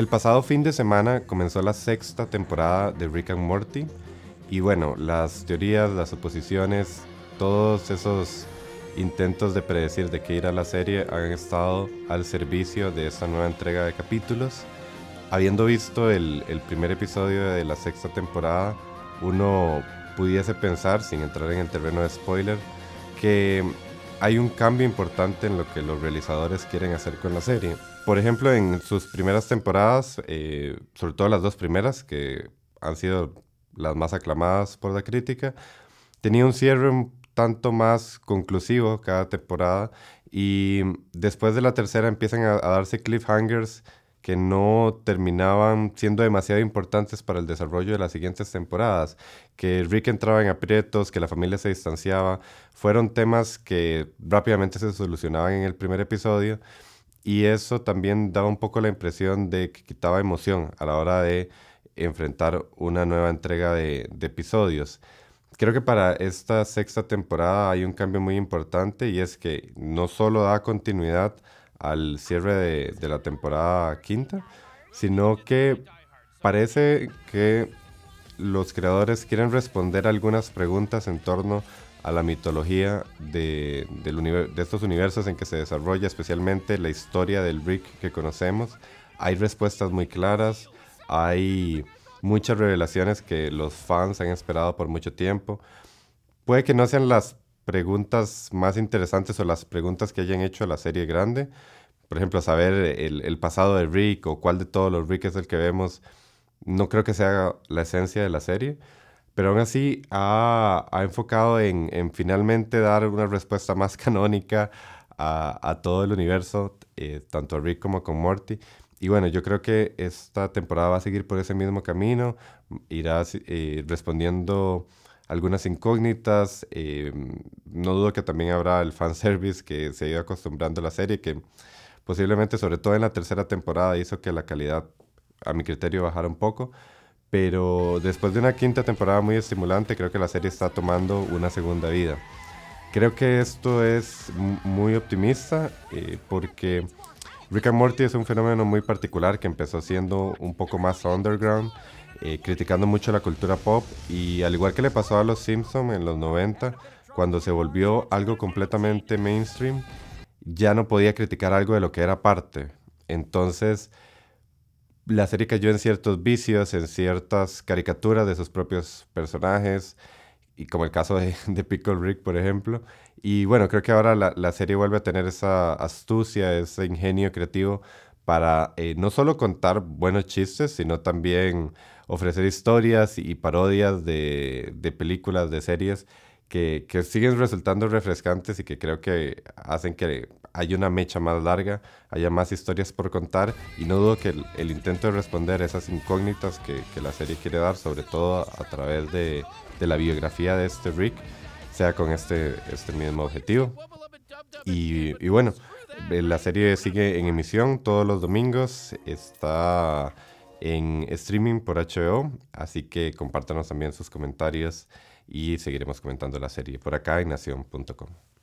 El pasado fin de semana comenzó la sexta temporada de Rick and Morty. Y bueno, las teorías, las suposiciones, todos esos intentos de predecir de qué irá la serie han estado al servicio de esa nueva entrega de capítulos. Habiendo visto el, el primer episodio de la sexta temporada, uno pudiese pensar, sin entrar en el terreno de spoiler, que hay un cambio importante en lo que los realizadores quieren hacer con la serie. Por ejemplo, en sus primeras temporadas, eh, sobre todo las dos primeras, que han sido las más aclamadas por la crítica, tenía un cierre un tanto más conclusivo cada temporada y después de la tercera empiezan a darse cliffhangers que no terminaban siendo demasiado importantes para el desarrollo de las siguientes temporadas, que Rick entraba en aprietos, que la familia se distanciaba, fueron temas que rápidamente se solucionaban en el primer episodio y eso también daba un poco la impresión de que quitaba emoción a la hora de enfrentar una nueva entrega de, episodios. Creo que para esta sexta temporada hay un cambio muy importante y es que no solo da continuidad, al cierre de, la temporada quinta, sino que parece que los creadores quieren responder algunas preguntas en torno a la mitología de, estos universos en que se desarrolla, especialmente la historia del Rick que conocemos. Hay respuestas muy claras, hay muchas revelaciones que los fans han esperado por mucho tiempo. Puede que no sean las preguntas más interesantes o las preguntas que hayan hecho a la serie grande. Por ejemplo, saber el, el, pasado de Rick o cuál de todos los Rick es el que vemos, no creo que sea la esencia de la serie, pero aún así ha, enfocado en, en, finalmente dar una respuesta más canónica a, a todo el universo, eh, tanto a Rick como con Morty. Y bueno, yo creo que esta temporada va a seguir por ese mismo camino, irá eh, respondiendo algunas incógnitas. Eh, no dudo que también habrá el fanservice que se ha ido acostumbrando a la serie, que posiblemente, sobre todo en la tercera temporada, hizo que la calidad, a mi criterio, bajara un poco. Pero después de una quinta temporada muy estimulante, creo que la serie está tomando una segunda vida. Creo que esto es muy optimista eh, porque Rick and Morty es un fenómeno muy particular que empezó siendo un poco más underground eh, criticando mucho la cultura pop y al igual que le pasó a Los Simpson en los 90, cuando se volvió algo completamente mainstream, ya no podía criticar algo de lo que era parte. Entonces, la serie cayó en ciertos vicios, en ciertas caricaturas de sus propios personajes, y como el caso de, Pickle Rick, por ejemplo. Y bueno, creo que ahora la serie vuelve a tener esa astucia, ese ingenio creativo para eh, no solo contar buenos chistes, sino también ofrecer historias y parodias de, películas, de series que, siguen resultando refrescantes y que creo que hacen que haya una mecha más larga, haya más historias por contar y no dudo que el, intento de responder esas incógnitas que, la serie quiere dar, sobre todo a través de, la biografía de este Rick, sea con este, este mismo objetivo. Y, y bueno, eh, la serie sigue en emisión todos los domingos. Está en streaming por HBO, así que compártanos también sus comentarios y seguiremos comentando la serie por acá en nacion.com.